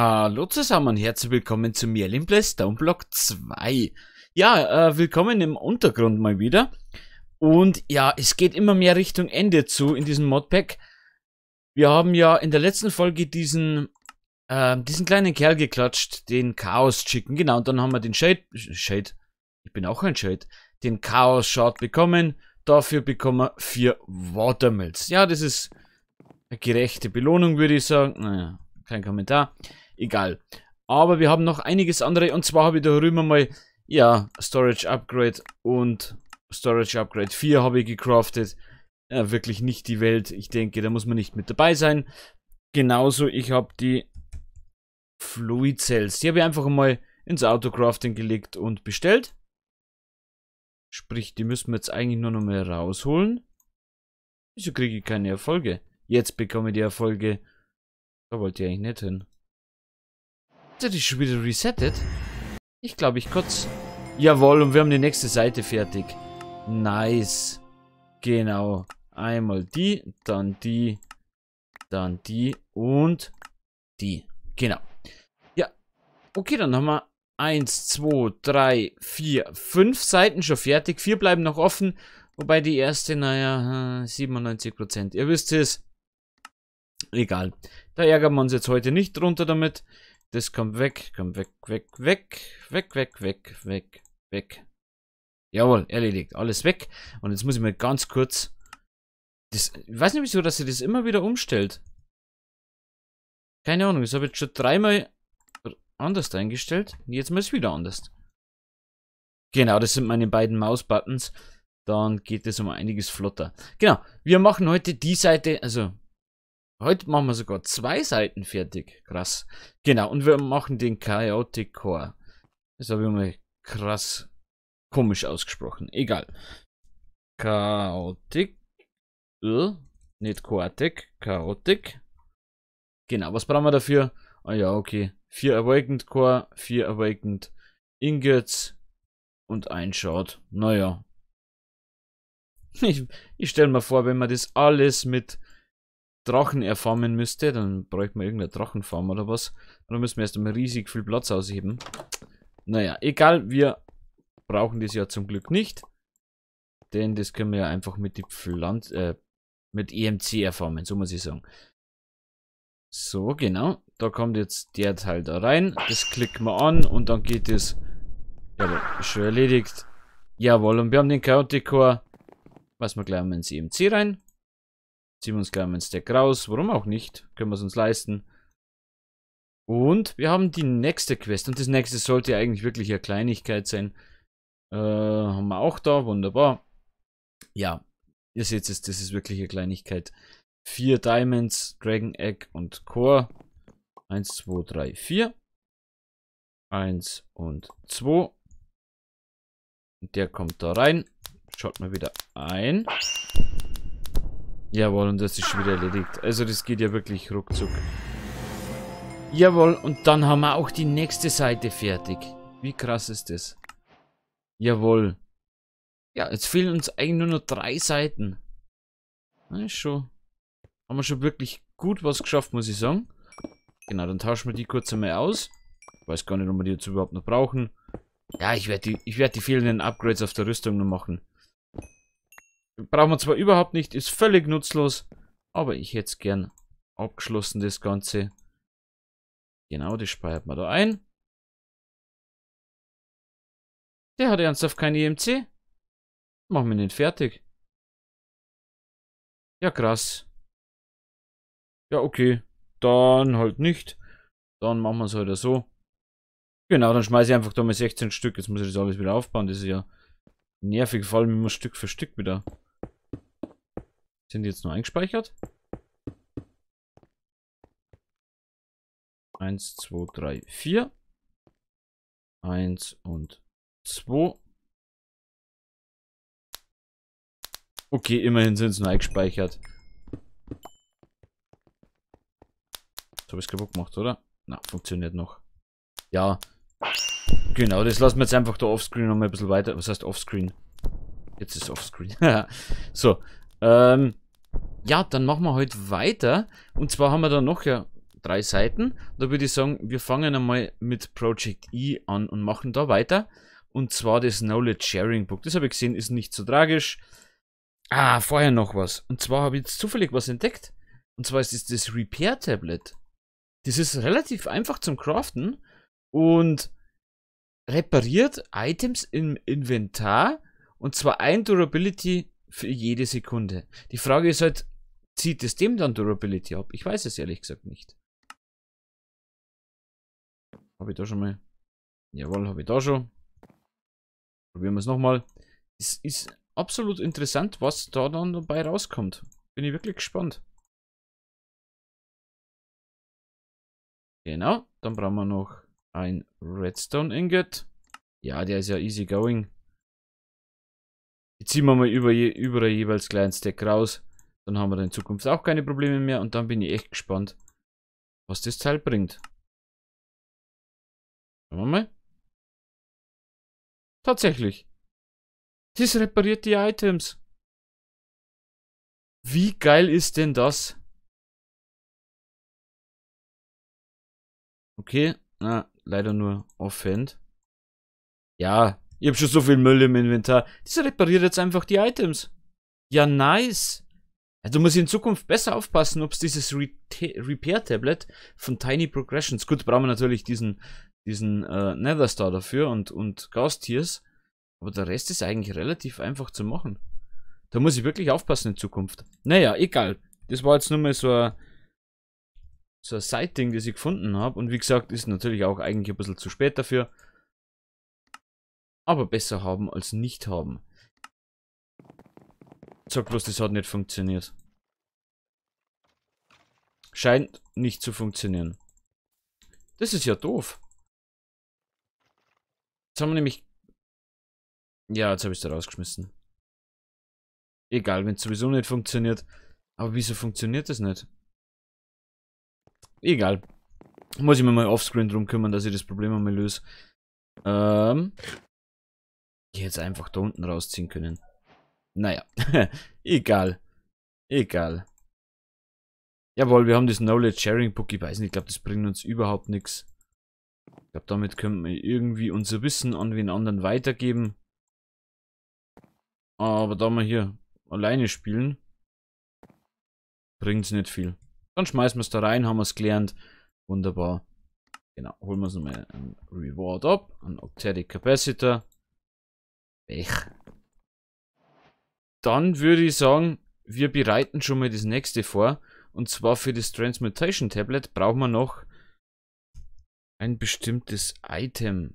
Hallo zusammen herzlich willkommen zu Merlin Plays Block 2. Ja, äh, willkommen im Untergrund mal wieder. Und ja, es geht immer mehr Richtung Ende zu in diesem Modpack. Wir haben ja in der letzten Folge diesen, äh, diesen kleinen Kerl geklatscht, den Chaos Chicken. Genau, und dann haben wir den Shade, Shade, ich bin auch ein Shade, den Chaos Shard bekommen. Dafür bekommen wir vier Watermills. Ja, das ist eine gerechte Belohnung, würde ich sagen. Naja, kein Kommentar egal. Aber wir haben noch einiges andere und zwar habe ich darüber mal, ja, Storage Upgrade und Storage Upgrade 4 habe ich gecraftet. Ja, wirklich nicht die Welt. Ich denke, da muss man nicht mit dabei sein. Genauso, ich habe die Fluid Cells. Die habe ich einfach mal ins Autocrafting gelegt und bestellt. Sprich, die müssen wir jetzt eigentlich nur noch mal rausholen. Wieso kriege ich keine Erfolge? Jetzt bekomme ich die Erfolge. Da wollte ich eigentlich nicht hin. Hat er schon wieder resettet? Ich glaube, ich kurz... Jawohl, und wir haben die nächste Seite fertig. Nice. Genau. Einmal die, dann die, dann die und die. Genau. Ja. Okay, dann haben wir 1, 2, 3, 4, 5 Seiten schon fertig. Vier bleiben noch offen. Wobei die erste, naja, 97%. Hm, ihr wisst es. Egal. Da ärgern wir uns jetzt heute nicht drunter damit. Das kommt weg, kommt weg, weg, weg, weg, weg, weg, weg, weg. Jawohl, erledigt. Alles weg. Und jetzt muss ich mal ganz kurz... Das, ich weiß nicht wieso, dass sie das immer wieder umstellt. Keine Ahnung, ich habe jetzt schon dreimal anders eingestellt. Jetzt mal es wieder anders. Genau, das sind meine beiden Mausbuttons. Dann geht es um einiges flotter. Genau, wir machen heute die Seite, also Heute machen wir sogar zwei Seiten fertig. Krass. Genau, und wir machen den Chaotic Core. Das habe ich mal krass komisch ausgesprochen. Egal. Chaotic. Äh, nicht Chaotic. Chaotic. Genau, was brauchen wir dafür? Ah ja, okay. Vier Awakened Core, vier Awakened Ingots und ein Shard. Naja. Ich, ich stelle mir vor, wenn man das alles mit Drachen erfarmen müsste, dann bräuchte man irgendeine Drachenfarm oder was. Und dann müssen wir erstmal riesig viel Platz ausheben. Naja, egal, wir brauchen das ja zum Glück nicht. Denn das können wir ja einfach mit die Pflanze, äh, mit EMC erfarmen, so muss ich sagen. So, genau. Da kommt jetzt der Teil da rein. Das klicken wir an und dann geht es. Jawohl, schon erledigt. Jawohl, und wir haben den Chaotic Core. Was wir gleich mal ins EMC rein. Ziehen wir uns gleich mal einen Stack raus. Warum auch nicht? Können wir es uns leisten. Und wir haben die nächste Quest. Und das nächste sollte ja eigentlich wirklich eine Kleinigkeit sein. Äh, haben wir auch da. Wunderbar. Ja, ihr seht es, das ist wirklich eine Kleinigkeit. Vier Diamonds, Dragon Egg und Core. Eins, zwei, drei, vier. Eins und zwei. Und der kommt da rein. Schaut mal wieder ein. Jawohl, und das ist schon wieder erledigt. Also das geht ja wirklich ruckzuck. Jawohl, und dann haben wir auch die nächste Seite fertig. Wie krass ist das? Jawohl. Ja, jetzt fehlen uns eigentlich nur noch drei Seiten. Na, ist schon... Haben wir schon wirklich gut was geschafft, muss ich sagen. Genau, dann tauschen wir die kurz einmal aus. Ich weiß gar nicht, ob wir die jetzt überhaupt noch brauchen. Ja, ich werde die, werd die fehlenden Upgrades auf der Rüstung noch machen. Brauchen wir zwar überhaupt nicht, ist völlig nutzlos, aber ich hätte es gern abgeschlossen, das Ganze. Genau, das speichert man da ein. Der hat ernsthaft kein EMC. Machen wir den fertig. Ja, krass. Ja, okay. Dann halt nicht. Dann machen wir es halt so. Genau, dann schmeiße ich einfach da mal 16 Stück. Jetzt muss ich das alles wieder aufbauen. Das ist ja nervig. Vor allem immer Stück für Stück wieder. Sind die jetzt nur eingespeichert? 1, 2, 3, 4. 1 und 2. Okay, immerhin sind es nur eingespeichert. So habe ich es kaputt gemacht, oder? Na, funktioniert noch. Ja. Genau, das lassen wir jetzt einfach da offscreen noch mal ein bisschen weiter. Was heißt offscreen? Jetzt ist offscreen. so, ähm, ja, dann machen wir heute halt weiter. Und zwar haben wir da noch ja drei Seiten. Da würde ich sagen, wir fangen einmal mit Project E an und machen da weiter. Und zwar das Knowledge Sharing Book. Das habe ich gesehen, ist nicht so tragisch. Ah, vorher noch was. Und zwar habe ich jetzt zufällig was entdeckt. Und zwar ist es das, das Repair Tablet. Das ist relativ einfach zum Craften und repariert Items im Inventar und zwar ein Durability für jede Sekunde. Die Frage ist halt, zieht es dem dann Durability ab? Ich weiß es ehrlich gesagt nicht. Habe ich da schon mal? Jawohl, habe ich da schon. Probieren wir es nochmal. Es ist absolut interessant, was da dann dabei rauskommt. Bin ich wirklich gespannt. Genau, dann brauchen wir noch ein Redstone Ingot. Ja, der ist ja easy going. Die ziehen wir mal über, über ein jeweils kleinen Stack raus. Dann haben wir in Zukunft auch keine Probleme mehr. Und dann bin ich echt gespannt, was das Teil bringt. Schauen wir mal. Tatsächlich. Das repariert die Items. Wie geil ist denn das? Okay, na, leider nur Offhand. Ja, ich habe schon so viel Müll im Inventar. Dieser repariert jetzt einfach die Items. Ja, nice. Also muss ich in Zukunft besser aufpassen, ob es dieses Re Repair-Tablet von Tiny Progressions. Gut, brauchen wir natürlich diesen, diesen äh, Netherstar dafür und, und Gaustiers. Aber der Rest ist eigentlich relativ einfach zu machen. Da muss ich wirklich aufpassen in Zukunft. Naja, egal. Das war jetzt nur mal so ein, so ein Side-Ding, das ich gefunden habe. Und wie gesagt, ist natürlich auch eigentlich ein bisschen zu spät dafür. Aber besser haben als nicht haben. Sag bloß, das hat nicht funktioniert. Scheint nicht zu funktionieren. Das ist ja doof. Jetzt haben wir nämlich... Ja, jetzt habe ich es da rausgeschmissen. Egal, wenn es sowieso nicht funktioniert. Aber wieso funktioniert das nicht? Egal. Muss ich mir mal offscreen drum kümmern, dass ich das Problem einmal löse. Ähm, ich hätte es einfach da unten rausziehen können. Naja, egal. Egal. Jawohl, wir haben das Knowledge Sharing Book. Ich weiß nicht, ich glaube, das bringt uns überhaupt nichts. Ich glaube, damit können wir irgendwie unser Wissen an den anderen weitergeben. Aber da wir hier alleine spielen, bringt es nicht viel. Dann schmeißen wir es da rein, haben wir es gelernt. Wunderbar. Genau, holen wir uns nochmal einen Reward ab, einen Octetic Capacitor. Pech. Dann würde ich sagen, wir bereiten schon mal das nächste vor. Und zwar für das Transmutation Tablet brauchen wir noch ein bestimmtes Item.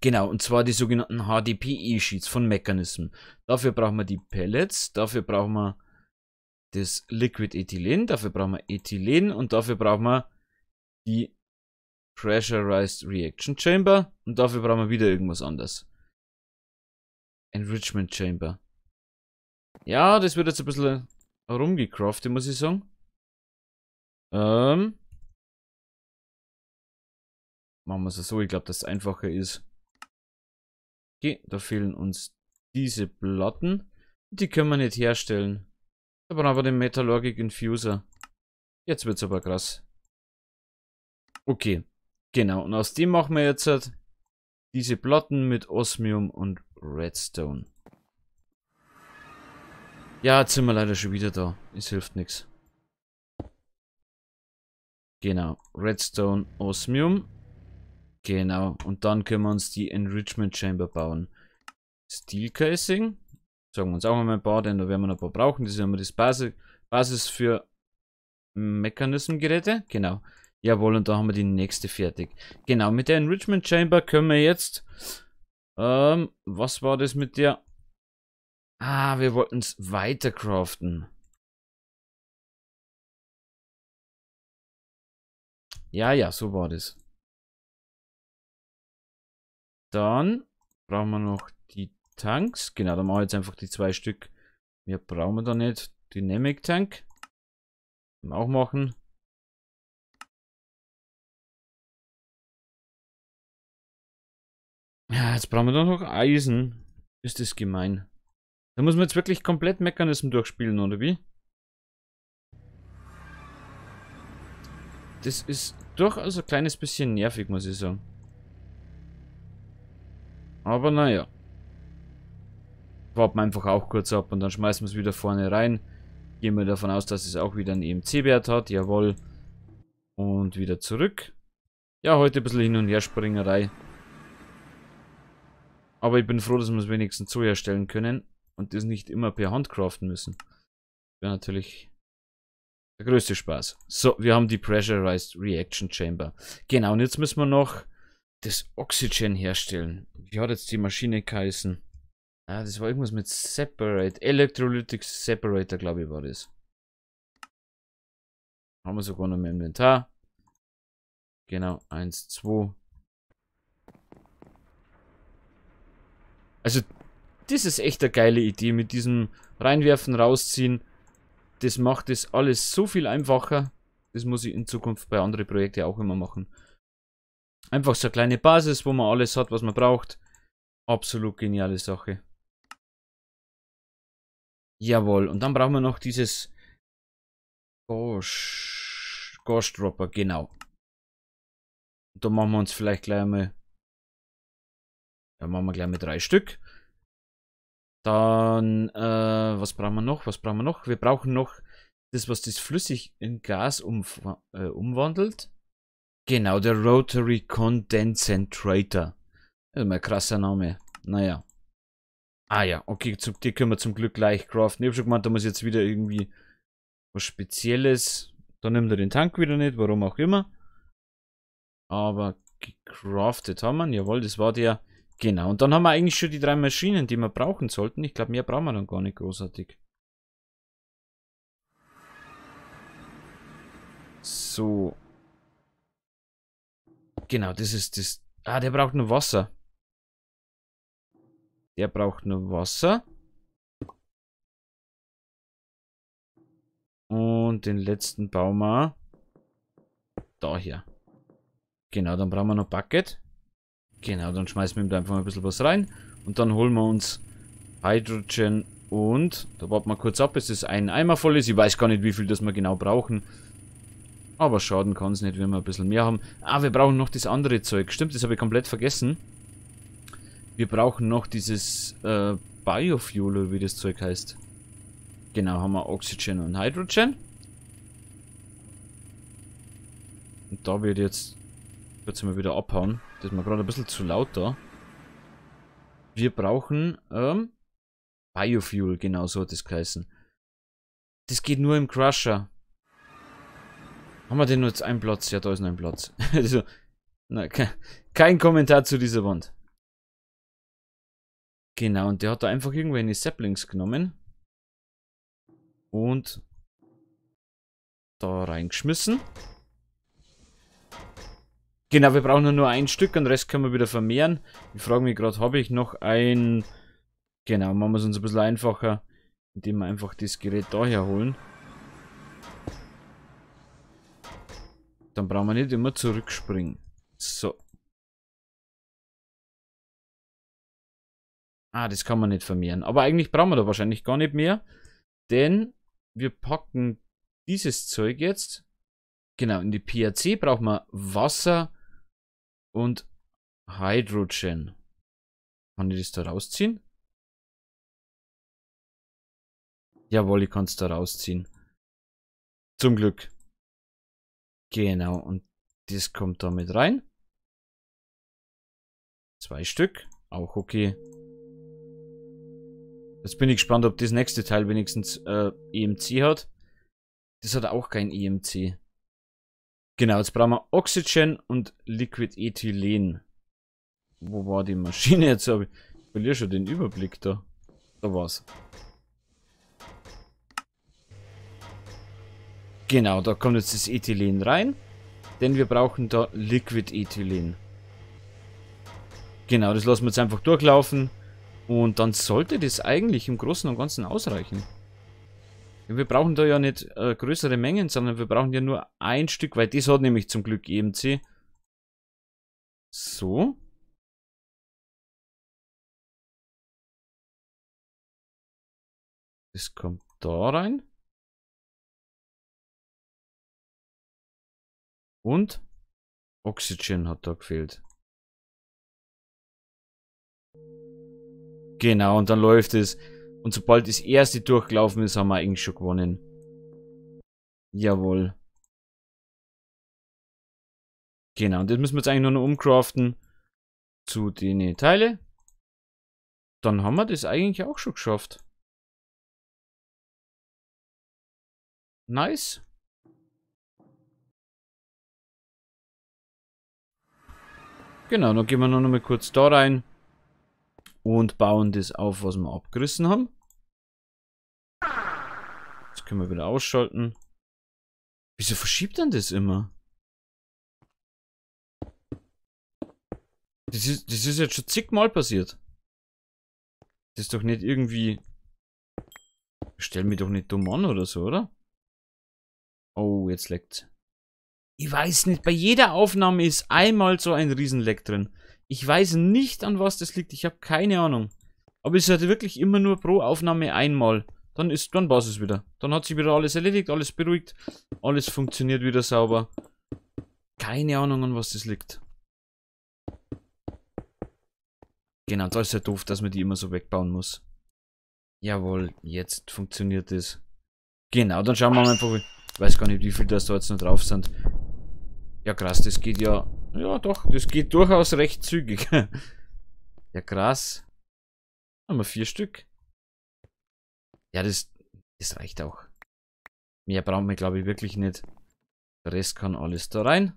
Genau, und zwar die sogenannten hdpe sheets von Mechanism. Dafür brauchen wir die Pellets, dafür brauchen wir das Liquid Ethylen, dafür brauchen wir Ethylen und dafür brauchen wir die Pressurized Reaction Chamber und dafür brauchen wir wieder irgendwas anderes. Enrichment Chamber. Ja, das wird jetzt ein bisschen herumgecraftet, muss ich sagen. Ähm. Machen wir es so, ich glaube, dass es einfacher ist. Okay, da fehlen uns diese Platten. Die können wir nicht herstellen. Da brauchen wir den Metallurgic Infuser. Jetzt wird es aber krass. Okay, genau. Und aus dem machen wir jetzt halt diese Platten mit Osmium und Redstone. Ja, jetzt sind wir leider schon wieder da. Es hilft nichts. Genau, Redstone, Osmium. Genau, und dann können wir uns die Enrichment Chamber bauen. Steel Casing. Sagen wir uns auch mal ein paar, denn da werden wir noch ein paar brauchen. Das ist immer das Basis, Basis für Mechanismengeräte. Genau. Jawohl, und da haben wir die nächste fertig. Genau, mit der Enrichment Chamber können wir jetzt ähm, was war das mit der? Ah, wir wollten es weiter craften. Ja, ja, so war das. Dann brauchen wir noch die Tanks. Genau, dann machen wir jetzt einfach die zwei Stück. Mehr brauchen wir da nicht. Dynamic Tank. Auch machen. Ja, jetzt brauchen wir doch noch Eisen. Ist das gemein. Da muss man jetzt wirklich komplett Mechanismen durchspielen, oder wie? Das ist durchaus ein kleines bisschen nervig, muss ich sagen. Aber naja. Warten wir einfach auch kurz ab und dann schmeißen wir es wieder vorne rein. Gehen wir davon aus, dass es auch wieder einen EMC-Wert hat. Jawohl. Und wieder zurück. Ja, heute ein bisschen Hin- und Herspringerei. Aber ich bin froh, dass wir es wenigstens so herstellen können und das nicht immer per Hand craften müssen. Wäre natürlich der größte Spaß. So, wir haben die Pressurized Reaction Chamber. Genau, und jetzt müssen wir noch das Oxygen herstellen. Wie hat jetzt die Maschine geheißen? Ah, das war irgendwas mit Separate. Electrolytic Separator, glaube ich, war das. Haben wir sogar noch im Inventar. Genau, 1, 2, Also, das ist echt eine geile Idee mit diesem Reinwerfen, Rausziehen. Das macht das alles so viel einfacher. Das muss ich in Zukunft bei anderen Projekten auch immer machen. Einfach so eine kleine Basis, wo man alles hat, was man braucht. Absolut geniale Sache. Jawohl, und dann brauchen wir noch dieses Gosh, Gosh Dropper, genau. da machen wir uns vielleicht gleich einmal dann machen wir gleich mit drei Stück. Dann, äh, was brauchen wir noch? Was brauchen wir noch? Wir brauchen noch das, was das flüssig in Gas um, äh, umwandelt. Genau, der Rotary Condensator. Das ist mal ein krasser Name. Naja. Ah ja, okay, zu dir können wir zum Glück gleich craften. Ich habe schon gemeint, da muss jetzt wieder irgendwie was Spezielles. Da nimmt er den Tank wieder nicht, warum auch immer. Aber gecraftet haben wir Jawohl, das war der Genau, und dann haben wir eigentlich schon die drei Maschinen, die wir brauchen sollten. Ich glaube, mehr brauchen wir dann gar nicht großartig. So. Genau, das ist das. Ah, der braucht nur Wasser. Der braucht nur Wasser. Und den letzten bauen wir hier. Genau, dann brauchen wir noch Bucket. Genau, dann schmeißen wir ihm da einfach mal ein bisschen was rein. Und dann holen wir uns Hydrogen und... Da warten wir kurz ab, bis das ein Eimer voll ist. Ich weiß gar nicht, wie viel das wir genau brauchen. Aber schaden kann es nicht, wenn wir ein bisschen mehr haben. Ah, wir brauchen noch das andere Zeug. Stimmt, das habe ich komplett vergessen. Wir brauchen noch dieses äh, Biofuel, wie das Zeug heißt. Genau, haben wir Oxygen und Hydrogen. Und da wird jetzt ich würde sie mal wieder abhauen. Das ist mir gerade ein bisschen zu laut da. Wir brauchen ähm, Biofuel, genau so hat das geheißen. Das geht nur im Crusher. Haben wir denn nur jetzt einen Platz? Ja, da ist noch ein Platz. also, na, kein, kein Kommentar zu dieser Wand. Genau, und der hat da einfach irgendwelche Saplings genommen. Und da reingeschmissen. Genau, wir brauchen nur ein Stück, und den Rest können wir wieder vermehren. Ich frage mich gerade, habe ich noch ein... Genau, machen wir es uns ein bisschen einfacher, indem wir einfach das Gerät da herholen. Dann brauchen wir nicht immer zurückspringen. So. Ah, das kann man nicht vermehren. Aber eigentlich brauchen wir da wahrscheinlich gar nicht mehr. Denn wir packen dieses Zeug jetzt. Genau, in die PRC brauchen wir Wasser und Hydrogen. Kann ich das da rausziehen? Jawohl, ich kann es da rausziehen. Zum Glück. Genau, und das kommt da mit rein. Zwei Stück, auch okay. Jetzt bin ich gespannt, ob das nächste Teil wenigstens äh, EMC hat. Das hat auch kein EMC. Genau, jetzt brauchen wir Oxygen und Liquid Ethylen. Wo war die Maschine jetzt? Ich verliere schon den Überblick da. Da war's. Genau, da kommt jetzt das Ethylen rein. Denn wir brauchen da Liquid Ethylen. Genau, das lassen wir jetzt einfach durchlaufen. Und dann sollte das eigentlich im Großen und Ganzen ausreichen. Wir brauchen da ja nicht äh, größere Mengen, sondern wir brauchen ja nur ein Stück, weil das hat nämlich zum Glück EMC. So. Das kommt da rein. Und Oxygen hat da gefehlt. Genau, und dann läuft es. Und sobald das erste durchgelaufen ist, haben wir eigentlich schon gewonnen. Jawohl. Genau, und das müssen wir jetzt eigentlich nur noch umcraften zu den Teile. Dann haben wir das eigentlich auch schon geschafft. Nice. Genau, dann gehen wir noch mal kurz da rein und bauen das auf, was wir abgerissen haben. Jetzt können wir wieder ausschalten. Wieso verschiebt dann das immer? Das ist, das ist jetzt schon zigmal passiert. Das ist doch nicht irgendwie... Stell mich doch nicht dumm an oder so, oder? Oh, jetzt leckt's. Ich weiß nicht, bei jeder Aufnahme ist einmal so ein Riesenleck drin. Ich weiß nicht, an was das liegt. Ich habe keine Ahnung. Aber es ist halt wirklich immer nur pro Aufnahme einmal. Dann ist, dann war es wieder. Dann hat sich wieder alles erledigt, alles beruhigt. Alles funktioniert wieder sauber. Keine Ahnung, an was das liegt. Genau, da ist ja doof, dass man die immer so wegbauen muss. Jawohl, jetzt funktioniert es. Genau, dann schauen wir mal einfach, ich weiß gar nicht, wie viel das da jetzt noch drauf sind. Ja krass, das geht ja ja, doch, das geht durchaus recht zügig. ja, krass. Haben wir vier Stück. Ja, das, das reicht auch. Mehr brauchen wir, glaube ich, wirklich nicht. Der Rest kann alles da rein.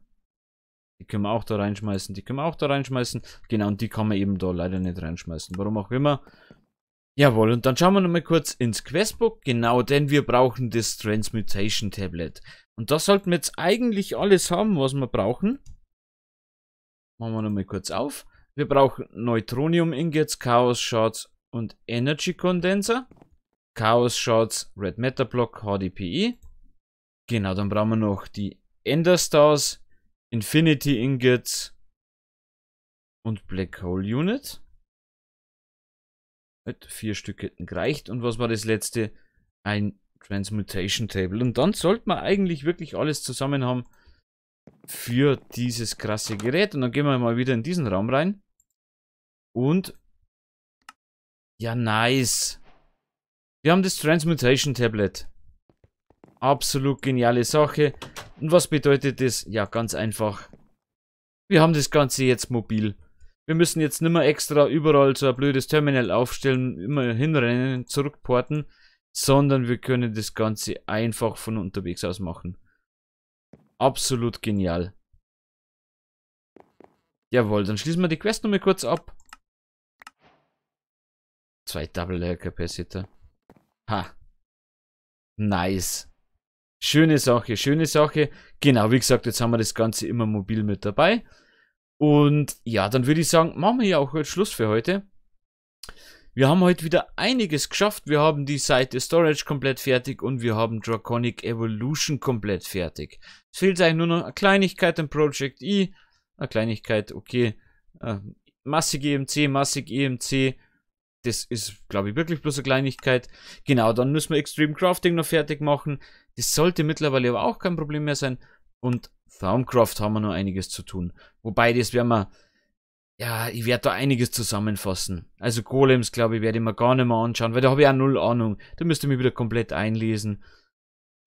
Die können wir auch da reinschmeißen, die können wir auch da reinschmeißen. Genau, und die kann man eben da leider nicht reinschmeißen. Warum auch immer. Jawohl, und dann schauen wir nochmal kurz ins Questbook. Genau, denn wir brauchen das Transmutation Tablet. Und da sollten wir jetzt eigentlich alles haben, was wir brauchen. Machen wir nochmal kurz auf. Wir brauchen Neutronium-Ingots, Chaos-Shots und Energy-Kondenser. Chaos-Shots, Red Matter Block, HDPE. Genau, dann brauchen wir noch die Ender-Stars, Infinity Ingots und Black Hole Unit. vier Stück hätten gereicht. Und was war das letzte? Ein Transmutation Table. Und dann sollte man eigentlich wirklich alles zusammen haben für dieses krasse Gerät. Und dann gehen wir mal wieder in diesen Raum rein. Und... Ja, nice. Wir haben das Transmutation Tablet. Absolut geniale Sache. Und was bedeutet das? Ja, ganz einfach. Wir haben das Ganze jetzt mobil. Wir müssen jetzt nicht mehr extra überall so ein blödes Terminal aufstellen, immer hinrennen, zurückporten, sondern wir können das Ganze einfach von unterwegs aus machen. Absolut genial. Jawohl, dann schließen wir die Quest nochmal kurz ab. Zwei Double Layer Capacitor. Ha. Nice. Schöne Sache, schöne Sache. Genau, wie gesagt, jetzt haben wir das Ganze immer mobil mit dabei. Und ja, dann würde ich sagen, machen wir ja auch heute Schluss für heute. Wir haben heute wieder einiges geschafft. Wir haben die Seite Storage komplett fertig und wir haben Draconic Evolution komplett fertig. Es fehlt eigentlich nur noch eine Kleinigkeit im Project E. Eine Kleinigkeit, okay. Äh, massig EMC, massig EMC. Das ist, glaube ich, wirklich bloß eine Kleinigkeit. Genau, dann müssen wir Extreme Crafting noch fertig machen. Das sollte mittlerweile aber auch kein Problem mehr sein. Und Thaumcraft haben wir noch einiges zu tun. Wobei, das werden wir ja, ich werde da einiges zusammenfassen. Also Golems, glaube ich, werde ich mir gar nicht mehr anschauen, weil da habe ich auch null Ahnung. Da müsst ihr mich wieder komplett einlesen.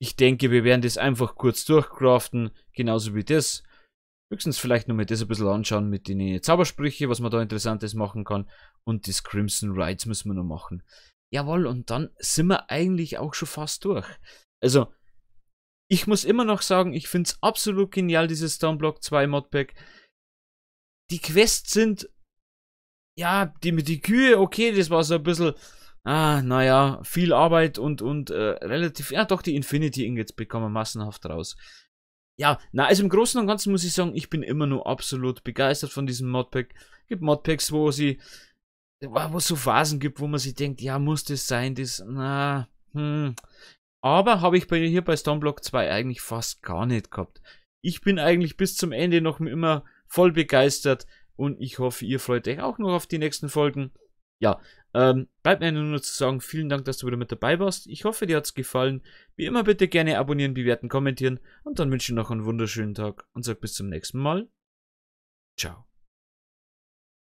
Ich denke, wir werden das einfach kurz durchcraften, genauso wie das. Höchstens vielleicht nochmal das ein bisschen anschauen mit den Zaubersprüchen, was man da Interessantes machen kann. Und das Crimson Rides müssen wir noch machen. Jawohl, und dann sind wir eigentlich auch schon fast durch. Also, ich muss immer noch sagen, ich finde es absolut genial, dieses Stoneblock 2 Modpack die Quests sind, ja, die mit die Kühe, okay, das war so ein bisschen, ah, naja, viel Arbeit und, und äh, relativ, ja doch, die Infinity Ingots bekommen massenhaft raus. Ja, na, also im Großen und Ganzen muss ich sagen, ich bin immer nur absolut begeistert von diesem Modpack. Gibt Modpacks, wo sie, wo es so Phasen gibt, wo man sich denkt, ja, muss das sein, das, na, hm. Aber habe ich bei, hier bei Stoneblock 2 eigentlich fast gar nicht gehabt. Ich bin eigentlich bis zum Ende noch immer voll begeistert und ich hoffe, ihr freut euch auch noch auf die nächsten Folgen. Ja, ähm, bleibt mir nur noch zu sagen, vielen Dank, dass du wieder mit dabei warst. Ich hoffe, dir hat es gefallen. Wie immer bitte gerne abonnieren, bewerten, kommentieren und dann wünsche ich noch einen wunderschönen Tag und sage bis zum nächsten Mal. Ciao.